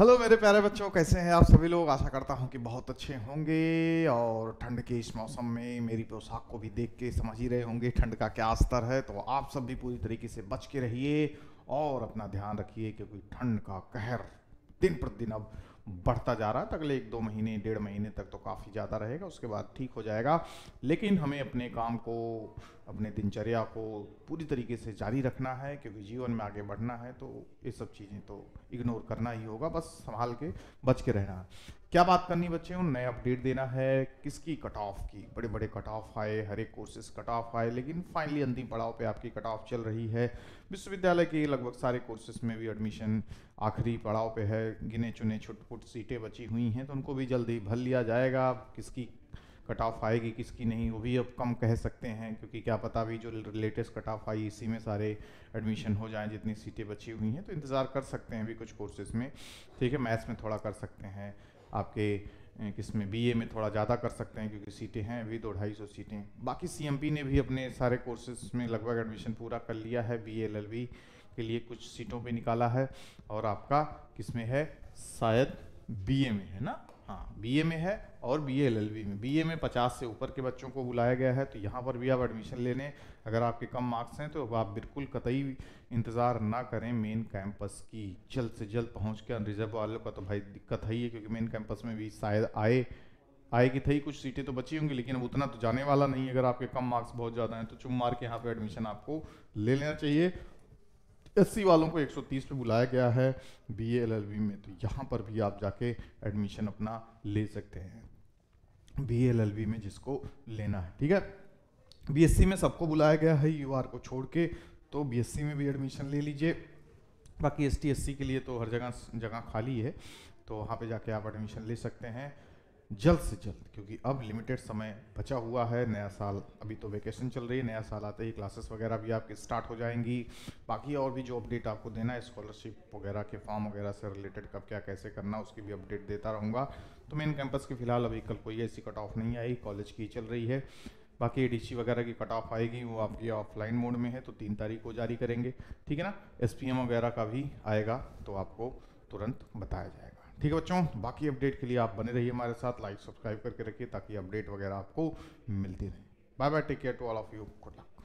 hello मेरे प्यारे बच्चों कैसे हैं आप सभी लोग आशा करता हूं कि बहुत अच्छे होंगे और ठंड के इस मौसम में मेरी पोशाक को भी देख के समझ ही रहे होंगे ठंड का क्या स्तर है तो आप सब भी पूरी तरीके से बच के रहिए और अपना ध्यान रखिए क्योंकि ठंड का कहर दिन प्रतिदिन अब बढ़ता जा रहा है अगले एक दो महीने डेढ़ महीने तक तो काफ़ी ज़्यादा रहेगा उसके बाद ठीक हो जाएगा लेकिन हमें अपने काम को अपने दिनचर्या को पूरी तरीके से जारी रखना है क्योंकि जीवन में आगे बढ़ना है तो ये सब चीज़ें तो इग्नोर करना ही होगा बस संभाल के बच के रहना क्या बात करनी बच्चे उन नए अपडेट देना है किसकी कट ऑफ की बड़े बड़े कट ऑफ आए हर एक कोर्सेज कट ऑफ आए लेकिन फाइनली अंतिम पड़ाव पे आपकी कट ऑफ चल रही है विश्वविद्यालय के लगभग सारे कोर्सेज में भी एडमिशन आखिरी पड़ाव पे है गिने चुने छुटपुट सीटें बची हुई हैं तो उनको भी जल्दी भर लिया जाएगा किसकी कट ऑफ आएगी किसकी नहीं वो भी अब कम कह सकते हैं क्योंकि क्या पता भी जो लेटेस्ट कट ऑफ आई इसी में सारे एडमिशन हो जाएं जितनी सीटें बची हुई हैं तो इंतज़ार कर सकते हैं भी कुछ कोर्सेज़ में ठीक है मैथ्स में थोड़ा कर सकते हैं आपके किस में बी में थोड़ा ज़्यादा कर सकते हैं क्योंकि सीटें हैं अभी दो ढाई सौ सीटें बाकी सी ने भी अपने सारे कोर्सेज में लगभग एडमिशन पूरा कर लिया है बी एल के लिए कुछ सीटों पे निकाला है और आपका किस में है शायद बी में है ना हाँ बी में है और बी एल में बी में 50 से ऊपर के बच्चों को बुलाया गया है तो यहाँ पर भी आप एडमिशन लेने अगर आपके कम मार्क्स हैं तो आप बिल्कुल कतई इंतज़ार ना करें मेन कैंपस की जल्द से जल्द पहुँच के अनरिजर्व वालों का तो भाई दिक्कत है ही है क्योंकि मेन कैंपस में भी शायद आए आए कि थी कुछ सीटें तो बची होंगी लेकिन उतना तो जाने वाला नहीं अगर आपके कम मार्क्स बहुत ज़्यादा हैं तो चुम मार के यहाँ पर एडमिशन आपको ले लेना चाहिए एससी वालों को 130 पे बुलाया गया है बी एलएलबी में तो यहाँ पर भी आप जाके एडमिशन अपना ले सकते हैं बी एलएलबी में जिसको लेना है ठीक है बीएससी में सबको बुलाया गया है यूआर को छोड़ के तो बीएससी में भी एडमिशन ले लीजिए बाकी एस टी के लिए तो हर जगह जगह खाली है तो वहाँ पे जाके आप एडमिशन ले सकते हैं जल्द से जल्द क्योंकि अब लिमिटेड समय बचा हुआ है नया साल अभी तो वेकेशन चल रही है नया साल आते ही क्लासेस वगैरह भी आपकी स्टार्ट हो जाएंगी बाकी और भी जो अपडेट आपको देना है स्कॉलरशिप वगैरह के फॉर्म वगैरह से रिलेटेड कब क्या कैसे करना उसकी भी अपडेट देता रहूँगा तो मेन कैंपस की फिलहाल अभी कल कोई ऐसी कट ऑफ नहीं आई कॉलेज की चल रही है बाकी ए वगैरह की कट ऑफ आएगी वो आपकी ऑफलाइन मोड में है तो तीन तारीख को जारी करेंगे ठीक है ना एस वगैरह का भी आएगा तो आपको तुरंत बताया जाएगा ठीक है बच्चों बाकी अपडेट के लिए आप बने रहिए हमारे साथ लाइक सब्सक्राइब करके रखिए ताकि अपडेट वगैरह आपको मिलती रहे bye bye take care to all of you good luck